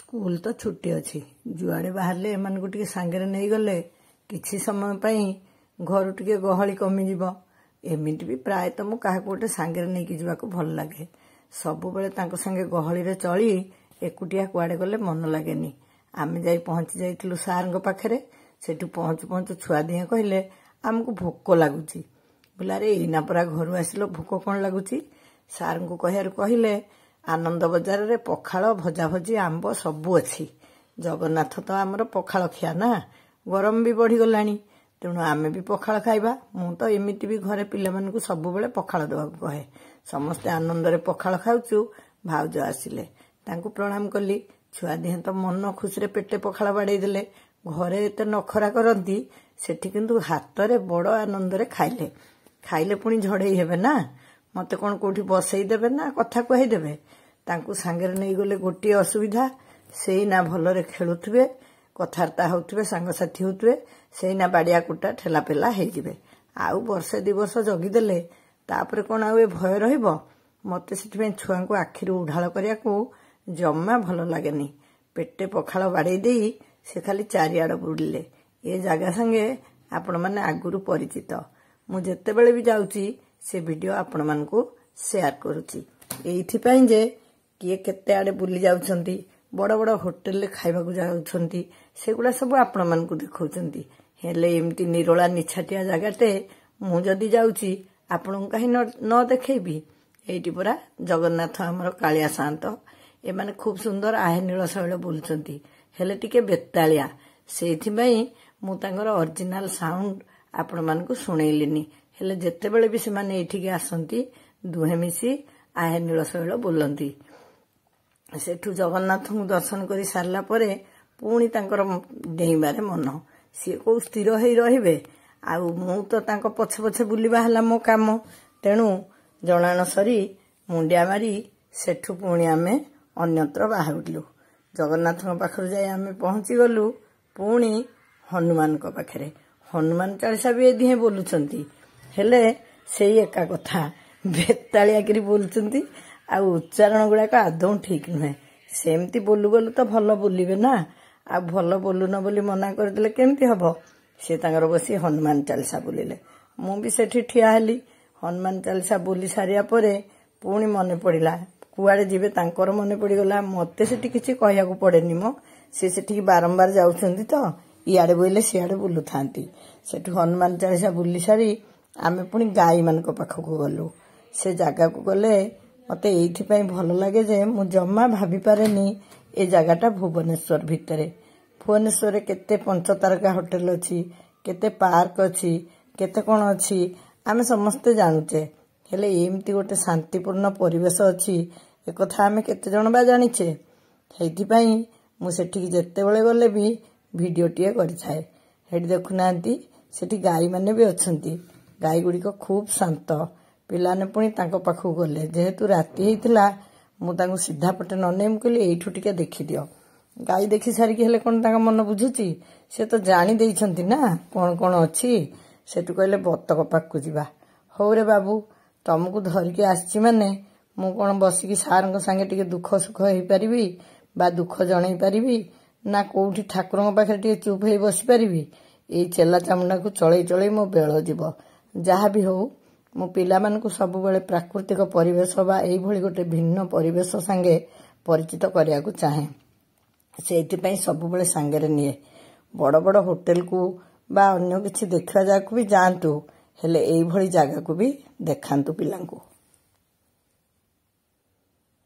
school ତ ଛୁଟି ଅଛି ଯୁଆଡ଼େ ବାହାରିଲେ ଏମାନଙ୍କୁ ଟିକେ ସାଙ୍ଗରେ ନେଇଗଲେ କିଛି ସମୟ ପାଇଁ ଘରୁ ଟିକେ ଗହଳି କମିଯିବ ଏମିତି ବି ପ୍ରାୟତଃ ମୁଁ କାହାକୁ ଗୋଟେ ସାଙ୍ଗରେ ନେଇକି ଯିବାକୁ ଭଲ ଲାଗେ ସବୁବେଳେ ତାଙ୍କ ସାଙ୍ଗେ ଗହଳିରେ ଚଳି ଏକୁଟିଆ କୁଆଡ଼େ ଗଲେ ମନ ଲାଗେନି ଆମେ ଯାଇ ପହଞ୍ଚି ଯାଇଥିଲୁ ସାର୍ଙ୍କ ପାଖରେ ସେଠୁ ପହଞ୍ଚୁ ପହଞ୍ଚୁ ଛୁଆ ଦିଏ କହିଲେ ଆମକୁ ଭୋକ ଲାଗୁଛି ବୁଲାରେ ଏଇନା ପରା ଘରୁ ଆସିଲ ଭୋକ କ'ଣ ଲାଗୁଛି ସାର୍ଙ୍କୁ କହିବାରୁ କହିଲେ ଆନନ୍ଦ ବଜାରରେ ପଖାଳ ଭଜାଭଜି ଆମ୍ବ ସବୁ ଅଛି ଜଗନ୍ନାଥ ତ ଆମର ପଖାଳ ଖିଆ ନା ଗରମ ବି ବଢ଼ିଗଲାଣି ତେଣୁ ଆମେ ବି ପଖାଳ ଖାଇବା ମୁଁ ତ ଏମିତି ବି ଘରେ ପିଲାମାନଙ୍କୁ ସବୁବେଳେ ପଖାଳ ଦେବାକୁ କହେ ସମସ୍ତେ ଆନନ୍ଦରେ ପଖାଳ ଖାଉଛୁ ଭାଉଜ ଆସିଲେ ତାଙ୍କୁ ପ୍ରଣାମ କଲି ଛୁଆ ଦିହେ ତ ମନ ଖୁସିରେ ପେଟେ ପଖାଳ ବାଡ଼େଇ ଦେଲେ ଘରେ ଏତେ ନଖରା କରନ୍ତି ସେଠି କିନ୍ତୁ ହାତରେ ବଡ଼ ଆନନ୍ଦରେ ଖାଇଲେ ଖାଇଲେ ପୁଣି ଝଡ଼େଇ ହେବେ ନା ମୋତେ କ'ଣ କେଉଁଠି ବସେଇ ଦେବେ ନା କଥା କହିଦେବେ ତାଙ୍କୁ ସାଙ୍ଗରେ ନେଇଗଲେ ଗୋଟିଏ ଅସୁବିଧା ସେଇ ନା ଭଲରେ ଖେଳୁଥିବେ କଥାବାର୍ତ୍ତା ହେଉଥିବେ ସାଙ୍ଗସାଥି ହେଉଥିବେ ସେଇ ନା ବାଡ଼ିଆ କୁଟା ଠେଲା ଠେଲାପେଲା ହେଇଯିବେ ଆଉ ବର୍ଷେ ଦୁଇ ବର୍ଷ ଜଗିଦେଲେ ତାପରେ କ'ଣ ଆଉ ଏ ଭୟ ରହିବ ମୋତେ ସେଥିପାଇଁ ଛୁଆଙ୍କୁ ଆଖିରୁ ଉଢାଳ କରିବାକୁ ଜମା ଭଲ ଲାଗେନି ପେଟେ ପଖାଳ ବାଡ଼େଇ ଦେଇ ସେ ଖାଲି ଚାରିଆଡ଼ ବୁଡ଼ିଲେ ଏ ଜାଗା ସାଙ୍ଗେ ଆପଣମାନେ ଆଗରୁ ପରିଚିତ ମୁଁ ଯେତେବେଳେ ବି ଯାଉଛି ସେ ଭିଡ଼ିଓ ଆପଣମାନଙ୍କୁ ସେୟାର କରୁଛି ଏଇଥିପାଇଁ ଯେ କିଏ କେତେ ଆଡ଼େ ବୁଲି ଯାଉଛନ୍ତି ବଡ଼ ବଡ଼ ହୋଟେଲରେ ଖାଇବାକୁ ଯାଉଛନ୍ତି ସେଗୁଡ଼ା ସବୁ ଆପଣମାନଙ୍କୁ ଦେଖାଉଛନ୍ତି ହେଲେ ଏମିତି ନିରୋଳା ନିଛାଟିଆ ଜାଗାଟେ ମୁଁ ଯଦି ଯାଉଛି ଆପଣଙ୍କୁ କାହିଁ ନ ଦେଖେଇବି ଏଇଠି ପୁରା ଜଗନ୍ନାଥ ଆମର କାଳିଆ ସାନ୍ତ ଏମାନେ ଖୁବ୍ ସୁନ୍ଦର ଆହେ ନୀଳ ଶୈଳ ବୁଲୁଛନ୍ତି ହେଲେ ଟିକେ ବେତାଳିଆ ସେଇଥିପାଇଁ ମୁଁ ତାଙ୍କର ଅରିଜିନାଲ ସାଉଣ୍ଡ ଆପଣମାନଙ୍କୁ ଶୁଣେଇଲିନି ହେଲେ ଯେତେବେଳେ ବି ସେମାନେ ଏଠିକି ଆସନ୍ତି ଦୁହେଁ ମିଶି ଆହେ ନୀଳଶୈଳ ବୁଲନ୍ତି ସେଠୁ ଜଗନ୍ନାଥଙ୍କୁ ଦର୍ଶନ କରି ସାରିଲା ପରେ ପୁଣି ତାଙ୍କର ଡେଇଁବାରେ ମନ ସିଏ କୋଉ ସ୍ଥିର ହୋଇ ରହିବେ ଆଉ ମୁଁ ତ ତାଙ୍କ ପଛେ ପଛେ ବୁଲିବା ହେଲା ମୋ କାମ ତେଣୁ ଜଣାଣ ସରି ମୁଣ୍ଡିଆ ମାରି ସେଠୁ ପୁଣି ଆମେ ଅନ୍ୟତ୍ର ବାହାରିଲୁ ଜଗନ୍ନାଥଙ୍କ ପାଖରୁ ଯାଇ ଆମେ ପହଞ୍ଚିଗଲୁ ପୁଣି ହନୁମାନଙ୍କ ପାଖରେ ହନୁମାନ ଚାଳିଶା ବି ଏଦି ହିଁ ବୋଲୁଛନ୍ତି ହେଲେ ସେଇ ଏକା କଥା ବେତାଳିଆ କରି ବୋଲୁଛନ୍ତି ଆଉ ଉଚ୍ଚାରଣ ଗୁଡ଼ାକ ଆଦୌ ଠିକ୍ ନୁହେଁ ସେମିତି ବୋଲୁ ବୋଲୁ ତ ଭଲ ବୋଲିବେ ନା ଆଉ ଭଲ ବୋଲୁନ ବୋଲି ମନା କରିଦେଲେ କେମିତି ହବ ସେ ତାଙ୍କର ବସି ହନୁମାନ ଚାଲିସା ବୋଲିଲେ ମୁଁ ବି ସେଠି ଠିଆ ହେଲି ହନୁମାନ ଚାଲିସା ବୋଲି ସାରିବା ପରେ ପୁଣି ମନେ ପଡ଼ିଲା କୁଆଡ଼େ ଯିବେ ତାଙ୍କର ମନେ ପଡ଼ିଗଲା ମୋତେ ସେଠି କିଛି କହିବାକୁ ପଡ଼େନି ମ ସେ ସେଠିକି ବାରମ୍ବାର ଯାଉଛନ୍ତି ତ ଇଆଡ଼େ ବୋଇଲେ ସିଆଡ଼େ ବୁଲୁଥାନ୍ତି ସେଠୁ ହନୁମାନ ଚାଳିଶା ବୁଲି ସାରି ଆମେ ପୁଣି ଗାଈମାନଙ୍କ ପାଖକୁ ଗଲୁ ସେ ଜାଗାକୁ ଗଲେ ମୋତେ ଏଇଥିପାଇଁ ଭଲ ଲାଗେ ଯେ ମୁଁ ଜମା ଭାବିପାରେନି ଏ ଜାଗାଟା ଭୁବନେଶ୍ୱର ଭିତରେ ଭୁବନେଶ୍ୱରରେ କେତେ ପଞ୍ଚତାରକା ହୋଟେଲ ଅଛି କେତେ ପାର୍କ ଅଛି କେତେ କ'ଣ ଅଛି ଆମେ ସମସ୍ତେ ଜାଣୁଛେ ହେଲେ ଏମିତି ଗୋଟେ ଶାନ୍ତିପୂର୍ଣ୍ଣ ପରିବେଶ ଅଛି ଏକଥା ଆମେ କେତେଜଣ ବା ଜାଣିଛେ ସେଇଥିପାଇଁ ମୁଁ ସେଠିକି ଯେତେବେଳେ ଗଲେ ବି ଭିଡ଼ିଓଟିଏ କରିଥାଏ ସେଠି ଦେଖୁନାହାନ୍ତି ସେଠି ଗାଈମାନେ ବି ଅଛନ୍ତି ଗାଈଗୁଡ଼ିକ ଖୁବ୍ ଶାନ୍ତ ପିଲାମାନେ ପୁଣି ତାଙ୍କ ପାଖକୁ ଗଲେ ଯେହେତୁ ରାତି ହେଇଥିଲା ମୁଁ ତାଙ୍କୁ ସିଧାପଟେ ନ ନେଇ ମୁଁ କହିଲି ଏଇଠୁ ଟିକେ ଦେଖିଦିଅ ଗାଈ ଦେଖି ସାରିକି ହେଲେ କ'ଣ ତାଙ୍କ ମନ ବୁଝୁଛି ସେ ତ ଜାଣି ଦେଇଛନ୍ତି ନା କ'ଣ କ'ଣ ଅଛି ସେଠୁ କହିଲେ ବତକ ପାଖକୁ ଯିବା ହଉରେ ବାବୁ ତମକୁ ଧରିକି ଆସିଛି ମାନେ ମୁଁ କ'ଣ ବସିକି ସାର୍ଙ୍କ ସାଙ୍ଗେ ଟିକେ ଦୁଃଖ ସୁଖ ହେଇପାରିବି ବା ଦୁଃଖ ଜଣେଇ ପାରିବି ନା କେଉଁଠି ଠାକୁରଙ୍କ ପାଖରେ ଟିକେ ଚୁପ୍ ହେଇ ବସିପାରିବି ଏଇ ଚେଲା ଚାମୁଣ୍ଡାକୁ ଚଳେଇ ଚଳେଇ ମୋ ବେଳ ଯିବ ଯାହା ବି ହଉ ମୁଁ ପିଲାମାନଙ୍କୁ ସବୁବେଳେ ପ୍ରାକୃତିକ ପରିବେଶ ବା ଏଇଭଳି ଗୋଟେ ଭିନ୍ନ ପରିବେଶ ସାଙ୍ଗେ ପରିଚିତ କରିବାକୁ ଚାହେଁ ସେଇଥିପାଇଁ ସବୁବେଳେ ସାଙ୍ଗରେ ନିଏ ବଡ଼ ବଡ଼ ହୋଟେଲକୁ ବା ଅନ୍ୟ କିଛି ଦେଖିବା ଜାଗାକୁ ବି ଯାଆନ୍ତୁ ହେଲେ ଏଇଭଳି ଜାଗାକୁ ବି ଦେଖାନ୍ତୁ ପିଲାଙ୍କୁ